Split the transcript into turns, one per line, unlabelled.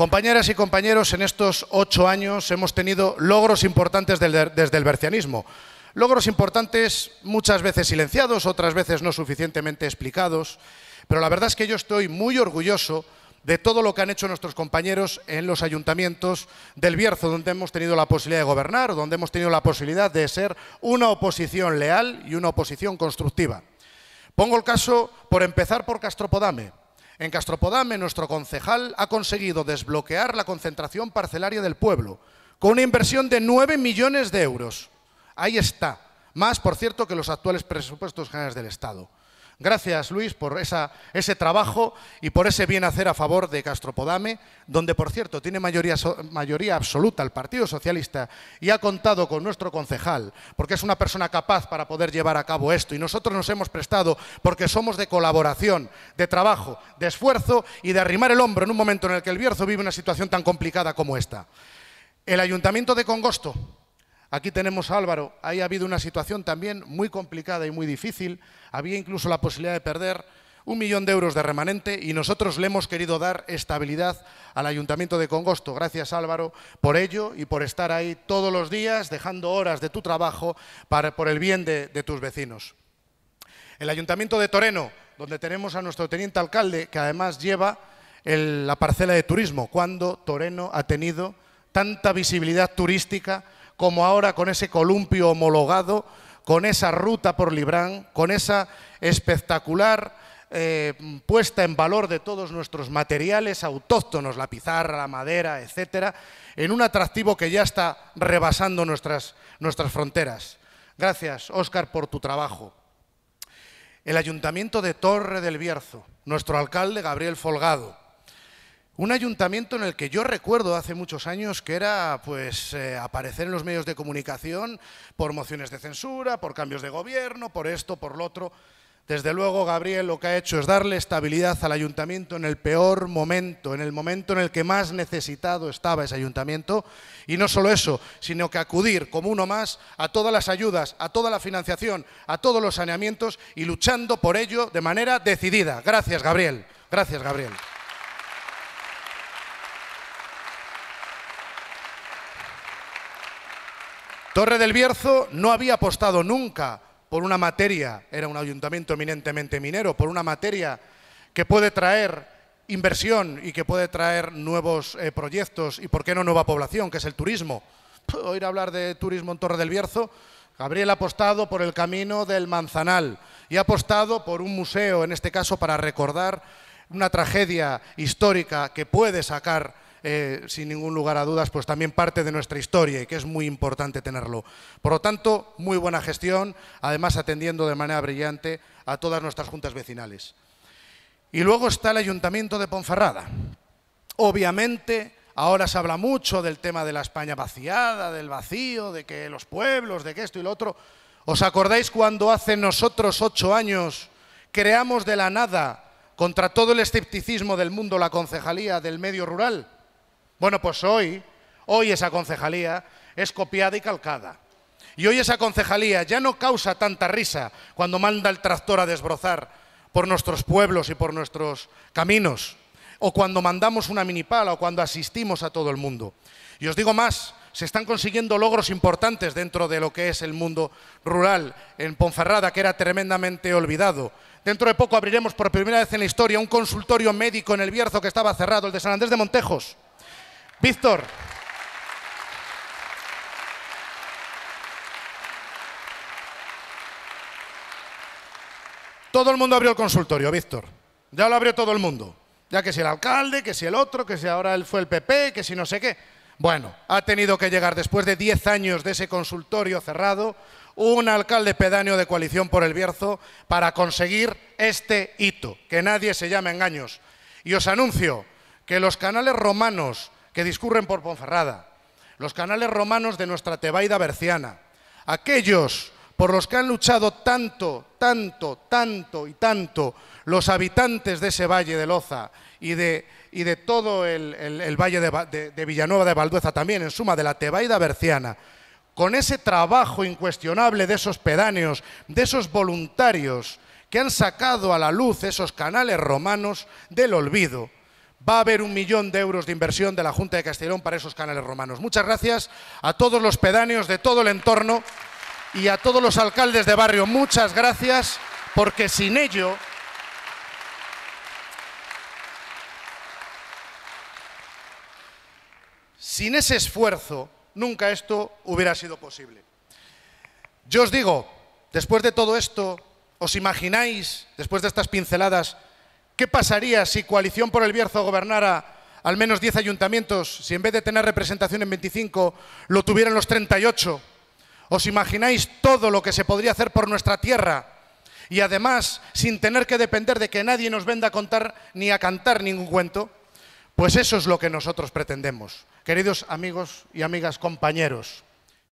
Compañeras y compañeros, en estos ocho años hemos tenido logros importantes desde el bercianismo. Logros importantes muchas veces silenciados, otras veces no suficientemente explicados, pero la verdad es que yo estoy muy orgulloso de todo lo que han hecho nuestros compañeros en los ayuntamientos del Bierzo, donde hemos tenido la posibilidad de gobernar, donde hemos tenido la posibilidad de ser una oposición leal y una oposición constructiva. Pongo el caso, por empezar, por Castropodame. En Castropodame, nuestro concejal ha conseguido desbloquear la concentración parcelaria del pueblo, con una inversión de 9 millones de euros. Ahí está, más por cierto que los actuales presupuestos generales del Estado. Gracias, Luis, por ese trabajo y por ese bien hacer a favor de Castropodame, donde, por cierto, tiene mayoría, mayoría absoluta el Partido Socialista y ha contado con nuestro concejal, porque es una persona capaz para poder llevar a cabo esto. Y nosotros nos hemos prestado porque somos de colaboración, de trabajo, de esfuerzo y de arrimar el hombro en un momento en el que el Bierzo vive una situación tan complicada como esta. El Ayuntamiento de Congosto, Aquí tenemos a Álvaro. Ahí ha habido una situación también muy complicada y muy difícil. Había incluso la posibilidad de perder un millón de euros de remanente y nosotros le hemos querido dar estabilidad al Ayuntamiento de Congosto. Gracias Álvaro por ello y por estar ahí todos los días dejando horas de tu trabajo por el bien de, tus vecinos. El Ayuntamiento de Toreno, donde tenemos a nuestro teniente alcalde, que además lleva la parcela de turismo, cuando Toreno ha tenido tanta visibilidad turística como ahora con ese columpio homologado, con esa ruta por Librán, con esa espectacular eh, puesta en valor de todos nuestros materiales autóctonos, la pizarra, la madera, etcétera, en un atractivo que ya está rebasando nuestras, nuestras fronteras. Gracias, Óscar, por tu trabajo. El Ayuntamiento de Torre del Bierzo, nuestro alcalde Gabriel Folgado, un ayuntamiento en el que yo recuerdo hace muchos años que era pues eh, aparecer en los medios de comunicación por mociones de censura, por cambios de gobierno, por esto, por lo otro. Desde luego, Gabriel lo que ha hecho es darle estabilidad al ayuntamiento en el peor momento, en el momento en el que más necesitado estaba ese ayuntamiento. Y no solo eso, sino que acudir como uno más a todas las ayudas, a toda la financiación, a todos los saneamientos y luchando por ello de manera decidida. Gracias, Gabriel. Gracias, Gabriel. Torre del Bierzo no había apostado nunca por una materia, era un ayuntamiento eminentemente minero, por una materia que puede traer inversión y que puede traer nuevos eh, proyectos y, por qué no, nueva población, que es el turismo. Oír hablar de turismo en Torre del Bierzo, Gabriel ha apostado por el camino del Manzanal y ha apostado por un museo, en este caso para recordar una tragedia histórica que puede sacar eh, sin ningún lugar a dudas, pues también parte de nuestra historia y que es muy importante tenerlo. Por lo tanto, muy buena gestión, además atendiendo de manera brillante a todas nuestras juntas vecinales. Y luego está el Ayuntamiento de Ponferrada. Obviamente, ahora se habla mucho del tema de la España vaciada, del vacío, de que los pueblos, de que esto y lo otro. ¿Os acordáis cuando hace nosotros ocho años creamos de la nada, contra todo el escepticismo del mundo, la concejalía del medio rural? Bueno, pues hoy, hoy esa concejalía es copiada y calcada. Y hoy esa concejalía ya no causa tanta risa cuando manda el tractor a desbrozar por nuestros pueblos y por nuestros caminos, o cuando mandamos una minipala, o cuando asistimos a todo el mundo. Y os digo más, se están consiguiendo logros importantes dentro de lo que es el mundo rural en Ponferrada, que era tremendamente olvidado. Dentro de poco abriremos por primera vez en la historia un consultorio médico en el Bierzo que estaba cerrado, el de San Andrés de Montejos. Víctor. Todo el mundo abrió el consultorio, Víctor. Ya lo abrió todo el mundo. Ya que si el alcalde, que si el otro, que si ahora él fue el PP, que si no sé qué. Bueno, ha tenido que llegar después de 10 años de ese consultorio cerrado un alcalde pedáneo de coalición por el Bierzo para conseguir este hito, que nadie se llame engaños. Y os anuncio que los canales romanos que discurren por Ponferrada, los canales romanos de nuestra Tebaida berciana, aquellos por los que han luchado tanto, tanto, tanto y tanto los habitantes de ese valle de Loza y de, y de todo el, valle de, de, Villanueva de Valdueza también, en suma, de la Tebaida Berciana, con ese trabajo incuestionable de esos pedáneos, de esos voluntarios que han sacado a la luz esos canales romanos del olvido va a haber un millón de euros de inversión de la Junta de Castellón para esos canales romanos. Muchas gracias a todos los pedáneos de todo el entorno y a todos los alcaldes de barrio. Muchas gracias porque sin ello... Sin ese esfuerzo, nunca esto hubiera sido posible. Yo os digo, después de todo esto, ¿os imagináis, después de estas pinceladas, ¿Qué pasaría si Coalición por el Bierzo gobernara al menos 10 ayuntamientos, si en vez de tener representación en 25 lo tuvieran los 38? ¿Os imagináis todo lo que se podría hacer por nuestra tierra? Y además, sin tener que depender de que nadie nos venda a contar ni a cantar ningún cuento. Pues eso es lo que nosotros pretendemos, queridos amigos y amigas compañeros.